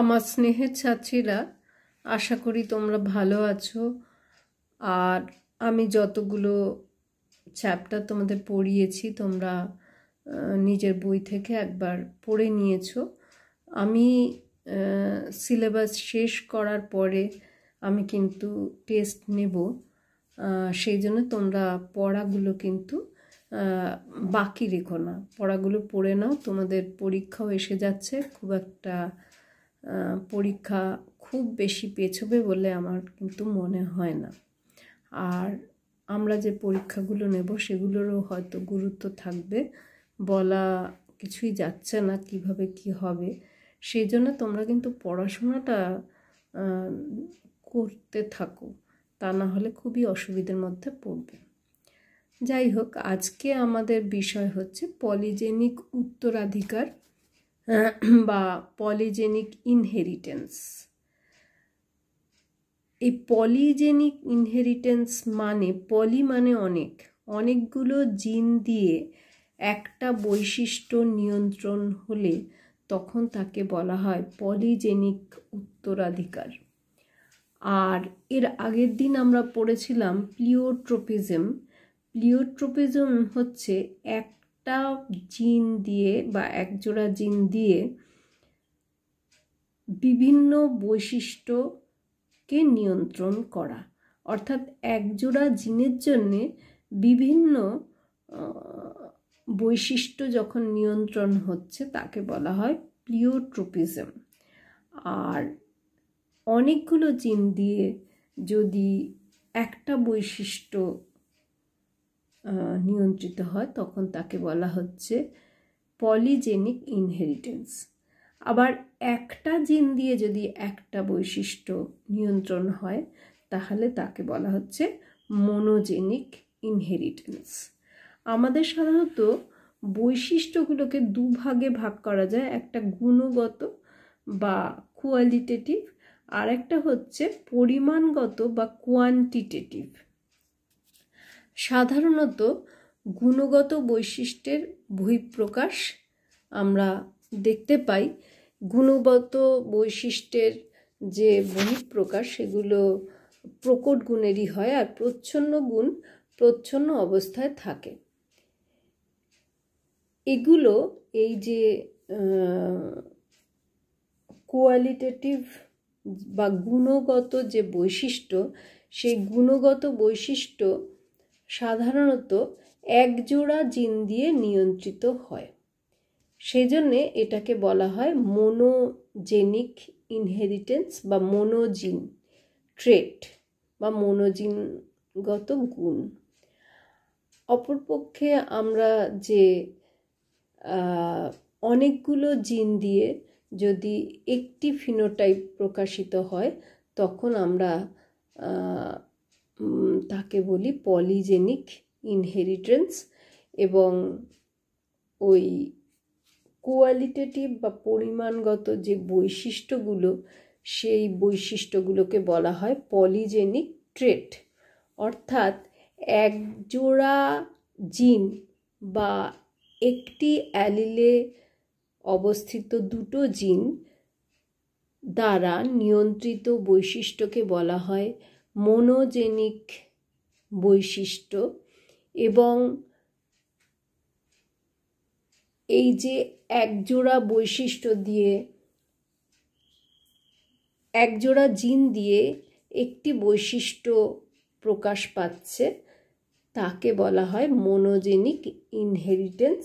আমার স্নেহের ছাত্রীরা আশা করি তোমরা ভালো আছো আর আমি যতগুলো চ্যাপ্টার তোমাদের পড়িয়েছি তোমরা নিজের বই থেকে একবার পড়ে নিয়েছো আমি সিলেবাস শেষ করার পরে আমি কিন্তু টেস্ট নেব সেই জন্য তোমরা পড়াগুলো কিন্তু বাকি রেখো না পড়াগুলো পড়ে নাও তোমাদের পরীক্ষাও এসে যাচ্ছে খুব একটা পরীক্ষা খুব বেশি পেছবে বলে আমার কিন্তু মনে হয় না আর আমরা যে পরীক্ষাগুলো নেব সেগুলোরও হয়তো গুরুত্ব থাকবে বলা কিছুই যাচ্ছে না কিভাবে কি হবে সেই জন্য তোমরা কিন্তু পড়াশোনাটা করতে থাকো তা না হলে খুবই অসুবিধার মধ্যে পড়বে যাই হোক আজকে আমাদের বিষয় হচ্ছে পলিজেনিক উত্তরাধিকার বা পলিজেনিক ইনহেরিটেন্স এই পলিজেনিক ইনহেরিটেন্স মানে পলি মানে অনেক অনেকগুলো জিন দিয়ে একটা বৈশিষ্ট্য নিয়ন্ত্রণ হলে তখন তাকে বলা হয় পলিজেনিক উত্তরাধিকার আর এর আগের দিন আমরা পড়েছিলাম প্লিওট্রোপিজম প্লিওট্রোপিজম হচ্ছে এক একটা জিন দিয়ে বা একজোড়া জিন দিয়ে বিভিন্ন বৈশিষ্ট্যকে নিয়ন্ত্রণ করা অর্থাৎ একজোড়া জিনের জন্যে বিভিন্ন বৈশিষ্ট্য যখন নিয়ন্ত্রণ হচ্ছে তাকে বলা হয় প্লিওট্রোপিজম আর অনেকগুলো জিন দিয়ে যদি একটা বৈশিষ্ট্য নিয়ন্ত্রিত হয় তখন তাকে বলা হচ্ছে পলিজেনিক ইনহেরিটেন্স আবার একটা জিন দিয়ে যদি একটা বৈশিষ্ট্য নিয়ন্ত্রণ হয় তাহলে তাকে বলা হচ্ছে মনোজেনিক ইনহেরিটেন্স আমাদের সাধারণত বৈশিষ্ট্যগুলোকে দুভাগে ভাগ করা যায় একটা গুণগত বা কোয়ালিটেটিভ আর একটা হচ্ছে পরিমাণগত বা কোয়ান্টিটেটিভ সাধারণত গুণগত বৈশিষ্ট্যের বহিঃপ্রকাশ আমরা দেখতে পাই গুণগত বৈশিষ্ট্যের যে বহিঃপ্রকাশ সেগুলো প্রকট গুণেরই হয় আর প্রচ্ছন্ন গুণ প্রচ্ছন্ন অবস্থায় থাকে এগুলো এই যে কোয়ালিটেটিভ বা গুণগত যে বৈশিষ্ট্য সেই গুণগত বৈশিষ্ট্য সাধারণত একজোড়া জিন দিয়ে নিয়ন্ত্রিত হয় সেজন্যে এটাকে বলা হয় মনোজেনিক ইনহেরিটেন্স বা মনোজিন ট্রেট বা মনোজিনগত গুণ অপরপক্ষে আমরা যে অনেকগুলো জিন দিয়ে যদি একটি ফিনোটাইপ প্রকাশিত হয় তখন আমরা তাকে বলি পলিজেনিক ইনহেরিটেন্স এবং ওই কোয়ালিটেটিভ বা পরিমাণগত যে বৈশিষ্ট্যগুলো সেই বৈশিষ্ট্যগুলোকে বলা হয় পলিজেনিক ট্রেট অর্থাৎ একজোড়া জিন বা একটি অ্যালিলে অবস্থিত দুটো জিন দ্বারা নিয়ন্ত্রিত বৈশিষ্ট্যকে বলা হয় মনোজেনিক বৈশিষ্ট্য এবং এই যে একজোড়া বৈশিষ্ট্য দিয়ে একজোড়া জিন দিয়ে একটি বৈশিষ্ট্য প্রকাশ পাচ্ছে তাকে বলা হয় মনোজেনিক ইনহেরিটেন্স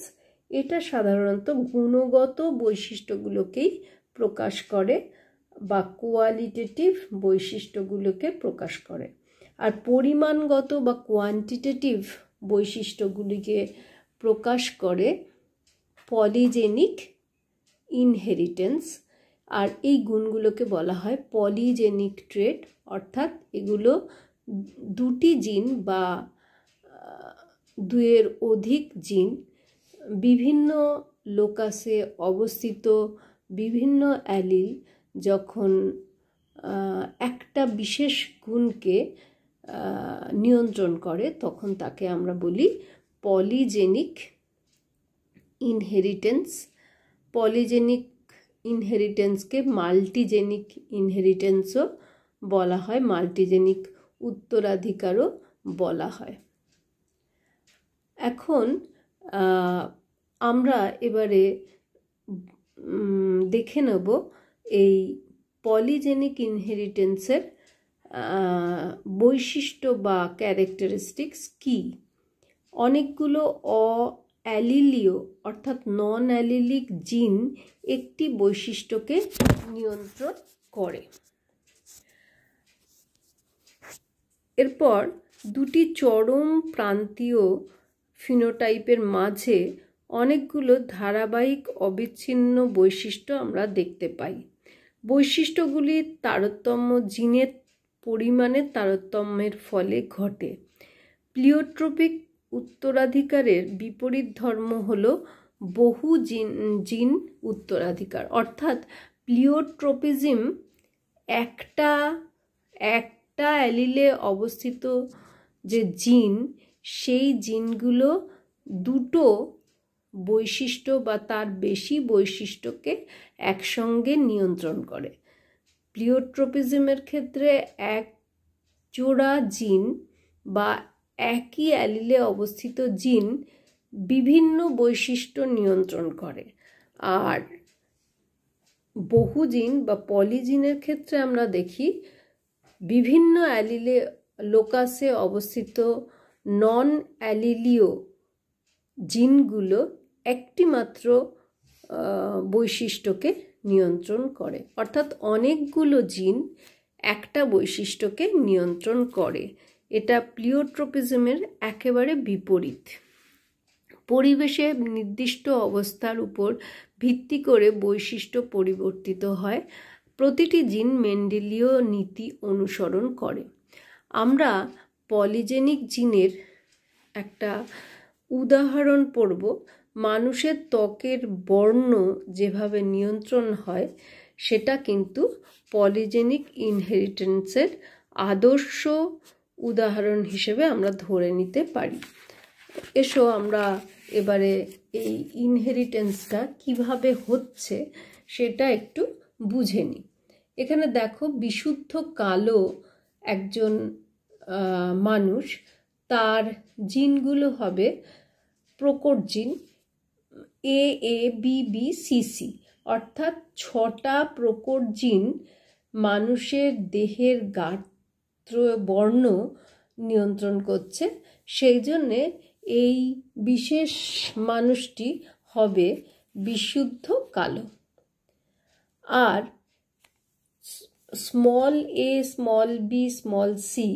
এটা সাধারণত গুণগত বৈশিষ্ট্যগুলোকেই প্রকাশ করে বা কোয়ালিটেটিভ বৈশিষ্ট্যগুলোকে প্রকাশ করে আর পরিমাণগত বা কোয়ান্টিটেটিভ বৈশিষ্ট্যগুলিকে প্রকাশ করে পলিজেনিক ইনহেরিটেন্স আর এই গুণগুলোকে বলা হয় পলিজেনিক ট্রেড অর্থাৎ এগুলো দুটি জিন বা দুয়ের অধিক জিন বিভিন্ন লোকাসে অবস্থিত বিভিন্ন অ্যালিল যখন একটা বিশেষ গুণকে নিয়ন্ত্রণ করে তখন তাকে আমরা বলি পলিজেনিক ইনহেরিটেন্স পলিজেনিক ইনহেরিটেন্সকে মাল্টিজেনিক ইনহেরিটেন্সও বলা হয় মাল্টিজেনিক উত্তরাধিকারও বলা হয় এখন আমরা এবারে দেখে নেব এই পলিজেনিক ইনহেরিটেন্সের বৈশিষ্ট্য বা ক্যারেক্টারিস্টিক্স কি অনেকগুলো অ অ্যালিলীয় অর্থাৎ নন অ্যালিলিক জিন একটি বৈশিষ্ট্যকে নিয়ন্ত্রণ করে এরপর দুটি চরম প্রান্তীয় ফিনোটাইপের মাঝে অনেকগুলো ধারাবাহিক অবিচ্ছিন্ন বৈশিষ্ট্য আমরা দেখতে পাই বৈশিষ্ট্যগুলি তারতম্য জিনের পরিমাণের তারতম্যের ফলে ঘটে প্লিওট্রপিক উত্তরাধিকারের বিপরীত ধর্ম হল বহু জিন জিন উত্তরাধিকার অর্থাৎ প্লিওট্রপিজম একটা একটা অ্যালিলে অবস্থিত যে জিন সেই জিনগুলো দুটো বৈশিষ্ট্য বা তার বেশি বৈশিষ্ট্যকে একসঙ্গে নিয়ন্ত্রণ করে প্লিওট্রোপিজমের ক্ষেত্রে এক জোড়া জিন বা একই অ্যালিলে অবস্থিত জিন বিভিন্ন বৈশিষ্ট্য নিয়ন্ত্রণ করে আর বহুজিন বা পলিজিনের ক্ষেত্রে আমরা দেখি বিভিন্ন অ্যালিলে লোকাসে অবস্থিত নন অ্যালিলিও জিনগুলো একটি মাত্র বৈশিষ্ট্যকে নিয়ন্ত্রণ করে অর্থাৎ অনেকগুলো জিন একটা বৈশিষ্ট্যকে নিয়ন্ত্রণ করে এটা প্লিওট্রপিজমের একেবারে বিপরীত পরিবেশে নির্দিষ্ট অবস্থার উপর ভিত্তি করে বৈশিষ্ট্য পরিবর্তিত হয় প্রতিটি জিন মেন্ডেলীয় নীতি অনুসরণ করে আমরা পলিজেনিক জিনের একটা উদাহরণ পড়ব মানুষের ত্বকের বর্ণ যেভাবে নিয়ন্ত্রণ হয় সেটা কিন্তু পলিজেনিক ইনহেরিটেন্সের আদর্শ উদাহরণ হিসেবে আমরা ধরে নিতে পারি এসো আমরা এবারে এই ইনহেরিটেন্সটা কিভাবে হচ্ছে সেটা একটু বুঝে নিই এখানে দেখো বিশুদ্ধ কালো একজন মানুষ তার জিনগুলো হবে প্রকট gene A A B C C অর্থাৎ ছটা প্রকট জিন মানুষের দেহের গাত্র বর্ণ নিয়ন্ত্রণ করছে সেই জন্যে এই বিশেষ মানুষটি হবে বিশুদ্ধ কালো আর small A small B small C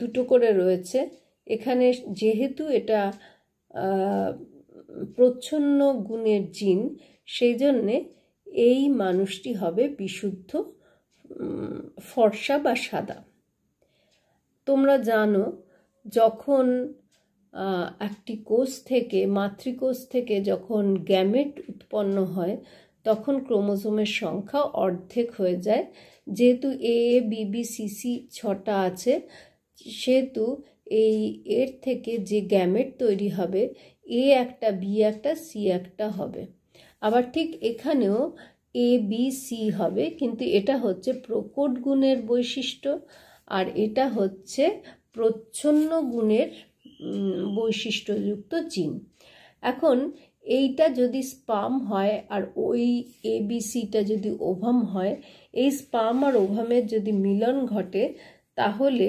দুটো করে রয়েছে এখানে যেহেতু এটা প্রচ্ছন্ন গুণের জিন সেই জন্যে এই মানুষটি হবে বিশুদ্ধ ফর্সা বা সাদা তোমরা জানো যখন একটি কোষ থেকে মাতৃকোষ থেকে যখন গ্যামেট উৎপন্ন হয় তখন ক্রোমোজোমের সংখ্যা অর্ধেক হয়ে যায় যেহেতু এ এ বিবিসিসি ছটা আছে সেহেতু এই এর থেকে যে গ্যামেট তৈরি হবে এ একটা বি একটা সি একটা হবে আবার ঠিক এখানেও এ বি সি হবে কিন্তু এটা হচ্ছে প্রকট গুণের বৈশিষ্ট্য আর এটা হচ্ছে প্রচ্ছন্ন গুণের বৈশিষ্ট্যযুক্ত জিন এখন এইটা যদি স্পাম হয় আর ওই এবিসিটা যদি ওভাম হয় এই স্পাম আর ওভামের যদি মিলন ঘটে তাহলে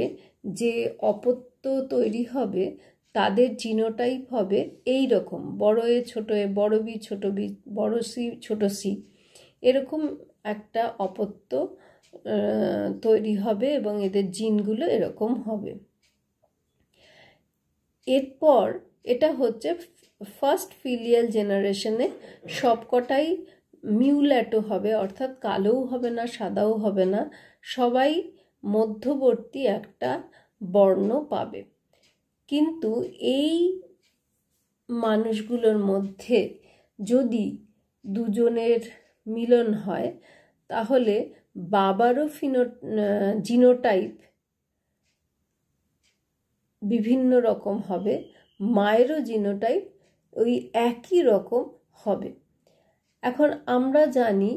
যে অপত্য তৈরি হবে তাদের জিনোটাইপ হবে এই রকম বড় এ ছোট এ বড় বি ছোট বি বড় সি ছোট সি এরকম একটা অপত্য তৈরি হবে এবং এদের জিনগুলো এরকম হবে এরপর এটা হচ্ছে ফার্স্ট ফিলিয়াল জেনারেশনে সবকটাই মিউল্যাটো হবে অর্থাৎ কালোও হবে না সাদাও হবে না সবাই মধ্যবর্তী একটা বর্ণ পাবে কিন্তু এই মানুষগুলোর মধ্যে যদি দুজনের মিলন হয় তাহলে বাবারও ফিনো জিনোটাইপ বিভিন্ন রকম হবে মায়েরও জিনোটাইপ ওই একই রকম হবে এখন আমরা জানি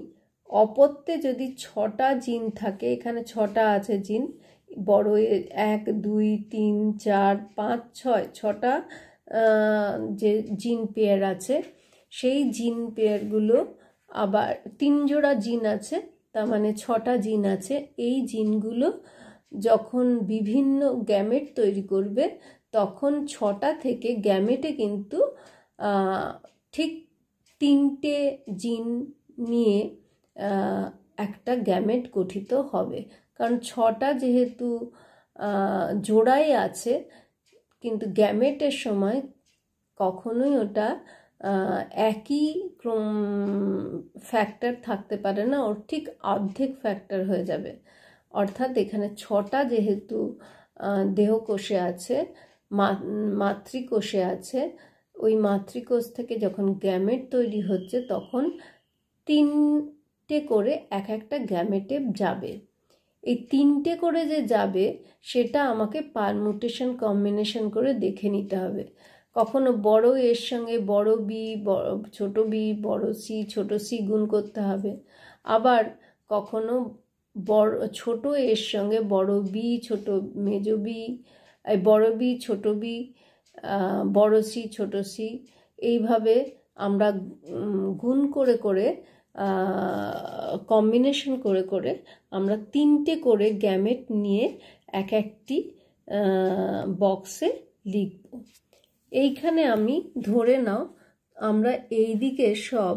অপত্যে যদি ছটা জিন থাকে এখানে ছটা আছে জিন বড় এক দুই তিন চার পাঁচ ছয় ছটা যে জিন পেয়ার আছে সেই জিন পেয়ারগুলো আবার তিন জোড়া জিন আছে তার মানে ছটা জিন আছে এই জিনগুলো যখন বিভিন্ন গ্যামেট তৈরি করবে তখন ছটা থেকে গ্যামেটে কিন্তু ঠিক তিনটে জিন নিয়ে একটা গ্যামেট গঠিত হবে কারণ ছটা যেহেতু জোড়াই আছে কিন্তু গ্যামেটের সময় কখনোই ওটা একই ক্রম ফ্যাক্টর থাকতে পারে না ওর ঠিক অর্ধেক ফ্যাক্টর হয়ে যাবে অর্থাৎ এখানে ছটা যেহেতু দেহকোষে আছে মাতৃকোষে আছে ওই মাতৃকোষ থেকে যখন গ্যামেট তৈরি হচ্ছে তখন তিন তিনটে করে এক একটা গ্যামেটে যাবে এই তিনটে করে যে যাবে সেটা আমাকে পারমুটেশন কম্বিনেশন করে দেখে নিতে হবে কখনো বড় এর সঙ্গে বড় বি ছোট বি বড় সি ছোট সি গুণ করতে হবে আবার কখনো বড় ছোট এর সঙ্গে বড় বি ছোট মেজ বি বড় বি ছোট বি বড় সি ছোট সি এইভাবে আমরা গুণ করে করে কম্বিনেশন করে করে আমরা তিনটে করে গ্যামেট নিয়ে এক একটি বক্সে লিখব এইখানে আমি ধরে নাও আমরা এই দিকে সব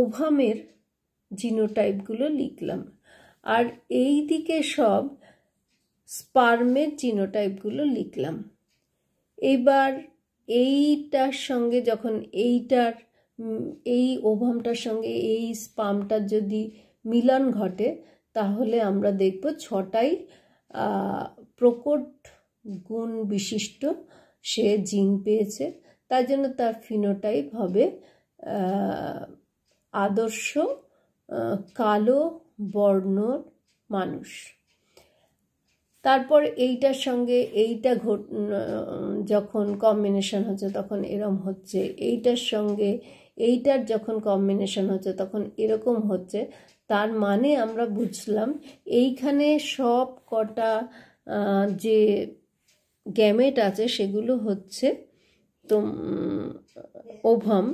ওভামের জিনোটাইপগুলো লিখলাম আর এই দিকে সব স্পার্মের জিনোটাইপগুলো লিখলাম এবার এইটার সঙ্গে যখন এইটার এই ওভামটার সঙ্গে এই স্পামটার যদি মিলন ঘটে তাহলে আমরা দেখব ছটাই প্রকট গুণ বিশিষ্ট সে জিন পেয়েছে তাই জন্য তার ফিনোটাইপ হবে আদর্শ কালো বর্ণর মানুষ তারপর এইটার সঙ্গে এইটা যখন কম্বিনেশন হচ্ছে তখন এরম হচ্ছে এইটার সঙ্গে এইটার যখন কম্বিনেশন হচ্ছে তখন এরকম হচ্ছে তার মানে আমরা বুঝলাম এইখানে সব কটা যে গ্যামেট আছে সেগুলো হচ্ছে তো ওভাম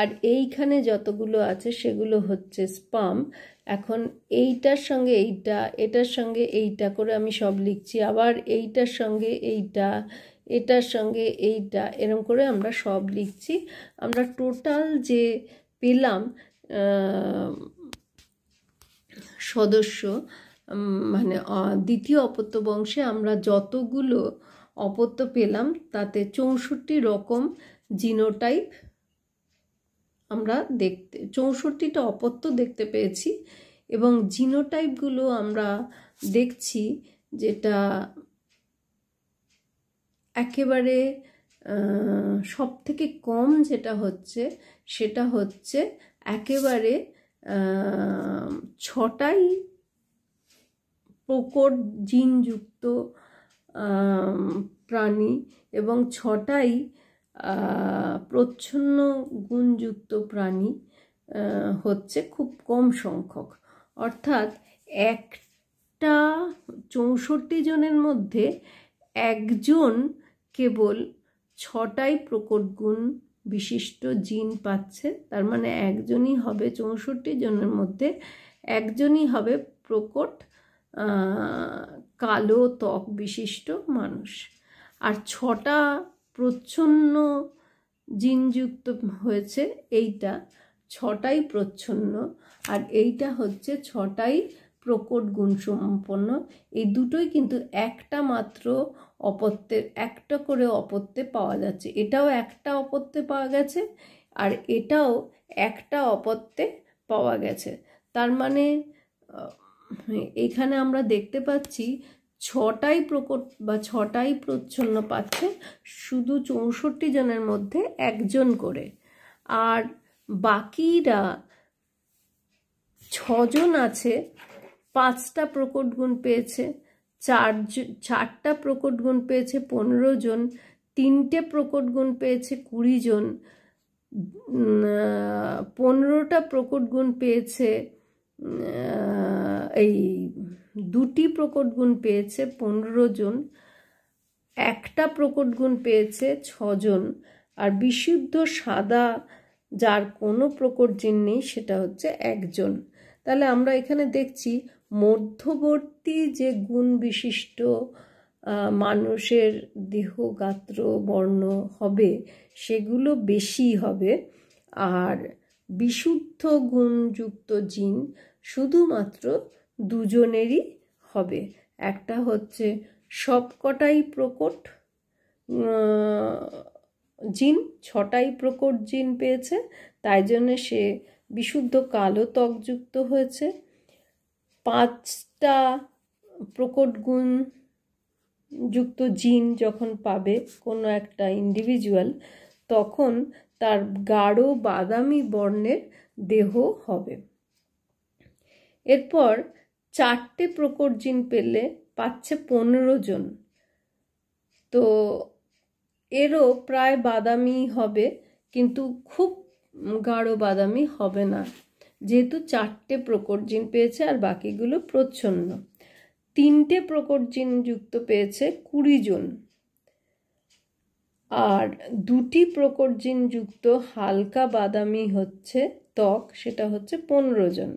আর এইখানে যতগুলো আছে সেগুলো হচ্ছে স্পাম এখন এইটার সঙ্গে এইটা এটার সঙ্গে এইটা করে আমি সব লিখছি আবার এইটার সঙ্গে এইটা এটার সঙ্গে এইটা এরম করে আমরা সব লিখছি আমরা টোটাল যে পেলাম সদস্য মানে দ্বিতীয় অপত্য বংশে আমরা যতগুলো অপত্য পেলাম তাতে চৌষট্টি রকম জিনোটাইপ আমরা দেখতে চৌষট্টিটা অপত্য দেখতে পেয়েছি এবং জিনোটাইপগুলো আমরা দেখছি যেটা একেবারে সব থেকে কম যেটা হচ্ছে সেটা হচ্ছে একেবারে ছটাই প্রকট জিনযুক্ত প্রাণী এবং ছটাই প্রচ্ছন্ন গুণযুক্ত প্রাণী হচ্ছে খুব কম সংখ্যক অর্থাৎ একটা চৌষট্টি জনের মধ্যে একজন কেবল ছটাই প্রকট গুণ বিশিষ্ট জিন পাচ্ছে তার মানে একজনই হবে চৌষট্টি জনের মধ্যে একজনই হবে প্রকট কালো ত্বক বিশিষ্ট মানুষ আর ছটা প্রচ্ছন্ন জিনযুক্ত হয়েছে এইটা ছটাই প্রচ্ছন্ন আর এইটা হচ্ছে ছটাই প্রকট সম্পন্ন এই দুটোই কিন্তু একটা মাত্র অপত্যের একটা করে অপত্যে পাওয়া যাচ্ছে এটাও একটা অপত্যে পাওয়া গেছে আর এটাও একটা অপত্যে পাওয়া গেছে তার মানে এখানে আমরা দেখতে পাচ্ছি ছটাই প্রকট বা ছটাই প্রচ্ছন্ন পাচ্ছে শুধু চৌষট্টি জনের মধ্যে একজন করে আর বাকিরা ছজন আছে পাঁচটা প্রকট গুণ পেয়েছে চার চারটা প্রকট গুণ পেয়েছে পনেরো জন তিনটে প্রকট গুণ পেয়েছে কুড়ি জন পনেরোটা প্রকট গুণ পেয়েছে এই দুটি প্রকট গুণ পেয়েছে পনেরো জন একটা প্রকট গুণ পেয়েছে ছজন আর বিশুদ্ধ সাদা যার কোনো প্রকট জিন নেই সেটা হচ্ছে একজন তাহলে আমরা এখানে দেখছি মধ্যবর্তী যে গুণ বিশিষ্ট মানুষের দেহ গাত্র বর্ণ হবে সেগুলো বেশি হবে আর বিশুদ্ধ গুণযুক্ত জিন শুধুমাত্র দুজনেরই হবে একটা হচ্ছে সবকটাই প্রকট জিন ছটাই প্রকট জিন পেয়েছে তাই জন্যে সে বিশুদ্ধ কালো ত্বকযুক্ত হয়েছে পাঁচটা প্রকট গুণ যুক্ত জিন যখন পাবে কোনো একটা ইন্ডিভিজুয়াল তখন তার গাঢ় বাদামি বর্ণের দেহ হবে এরপর চারটে প্রকট জিন পেলে পাচ্ছে পনেরো জন তো এরও প্রায় বাদামি হবে কিন্তু খুব গাঢ় বাদামি হবে না যেহেতু চারটে প্রকট জিন পেয়েছে আর বাকিগুলো প্রচ্ছন্ন তিনটে প্রকট জিন যুক্ত পেয়েছে কুড়ি জন আর দুটি প্রকট জিন যুক্ত হালকা বাদামি হচ্ছে ত্বক সেটা হচ্ছে পনেরো জন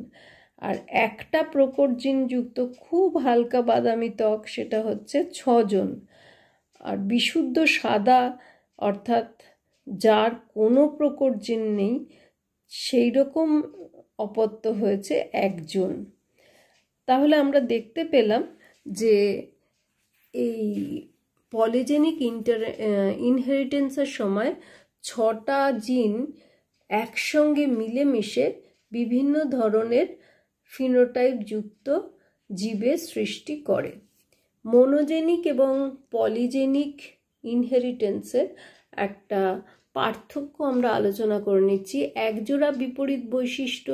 আর একটা প্রকট জিন যুক্ত খুব হালকা বাদামি ত্বক সেটা হচ্ছে ছজন আর বিশুদ্ধ সাদা অর্থাৎ যার কোনো প্রকট জিন নেই সেই রকম অপত্য হয়েছে একজন তাহলে আমরা দেখতে পেলাম যে এই পলিজেনিক ইন্টার ইনহেরিটেন্সের সময় ছটা জিন একসঙ্গে মিলেমিশে বিভিন্ন ধরনের ফিনোটাইপযুক্ত জীবের সৃষ্টি করে মনোজেনিক এবং পলিজেনিক ইনহেরিটেন্সের একটা পার্থক্য আমরা আলোচনা করে নিচ্ছি একজোড়া বিপরীত বৈশিষ্ট্য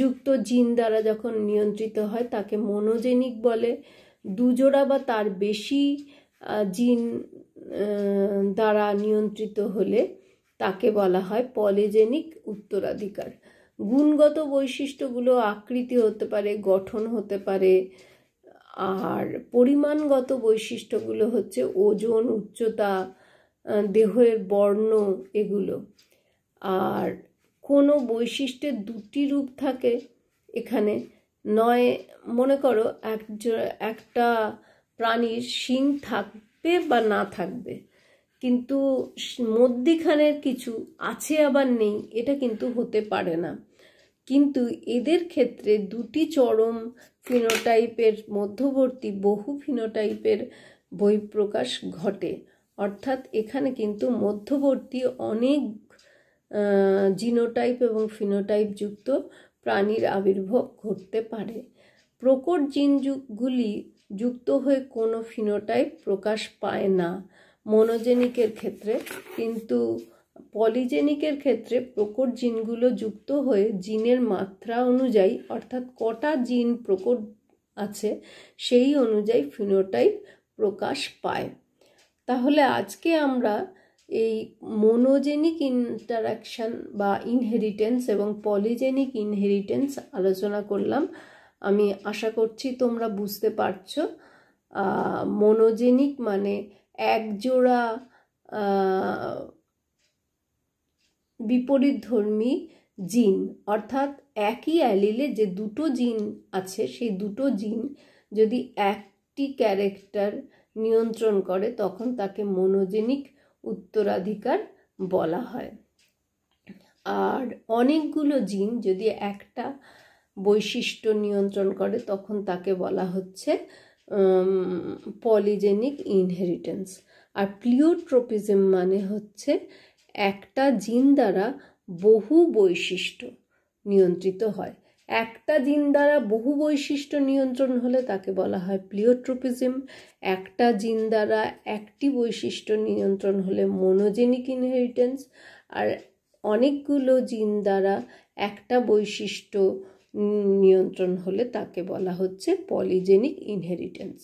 যুক্ত জিন দ্বারা যখন নিয়ন্ত্রিত হয় তাকে মনোজেনিক বলে দুজোড়া বা তার বেশি জিন দ্বারা নিয়ন্ত্রিত হলে তাকে বলা হয় পলিজেনিক উত্তরাধিকার গুণগত বৈশিষ্ট্যগুলো আকৃতি হতে পারে গঠন হতে পারে আর পরিমাণগত বৈশিষ্ট্যগুলো হচ্ছে ওজন উচ্চতা দেহের বর্ণ এগুলো আর কোনো বৈশিষ্ট্যের দুটি রূপ থাকে এখানে নয় মনে করো এক একটা প্রাণীর শিং থাকবে বা না থাকবে কিন্তু মধ্যিখানের কিছু আছে আবার নেই এটা কিন্তু হতে পারে না কিন্তু এদের ক্ষেত্রে দুটি চরম ফিনোটাইপের মধ্যবর্তী বহু ফিনোটাইপের প্রকাশ ঘটে অর্থাৎ এখানে কিন্তু মধ্যবর্তী অনেক জিনোটাইপ এবং ফিনোটাইপ যুক্ত প্রাণীর আবির্ভাব ঘটতে পারে প্রকট জিনগুলি যুক্ত হয়ে কোনো ফিনোটাইপ প্রকাশ পায় না মনোজেনিকের ক্ষেত্রে কিন্তু পলিজেনিকের ক্ষেত্রে প্রকট জিনগুলো যুক্ত হয়ে জিনের মাত্রা অনুযায়ী অর্থাৎ কটা জিন প্রকট আছে সেই অনুযায়ী ফিনোটাইপ প্রকাশ পায় তাহলে আজকে আমরা এই মনোজেনিক ইন্টারাকশান বা ইনহেরিটেন্স এবং পলিজেনিক ইনহেরিটেন্স আলোচনা করলাম আমি আশা করছি তোমরা বুঝতে পারছো মনোজেনিক মানে একজোড়া বিপরীত ধর্মী জিন অর্থাৎ একই অ্যালিলে যে দুটো জিন আছে সেই দুটো জিন যদি একটি ক্যারেক্টার নিয়ন্ত্রণ করে তখন তাকে মনোজেনিক উত্তরাধিকার বলা হয় আর অনেকগুলো জিন যদি একটা বৈশিষ্ট্য নিয়ন্ত্রণ করে তখন তাকে বলা হচ্ছে পলিজেনিক ইনহেরিটেন্স আর প্লিওট্রোপিজম মানে হচ্ছে একটা জিন দ্বারা বহু বৈশিষ্ট্য নিয়ন্ত্রিত হয় একটা জিন দ্বারা বহু বৈশিষ্ট্য নিয়ন্ত্রণ হলে তাকে বলা হয় প্লিওট্রোপিজম একটা জিন দ্বারা একটি বৈশিষ্ট্য নিয়ন্ত্রণ হলে মনোজেনিক ইনহেরিটেন্স আর অনেকগুলো জিন দ্বারা একটা বৈশিষ্ট্য নিয়ন্ত্রণ হলে তাকে বলা হচ্ছে পলিজেনিক ইনহেরিটেন্স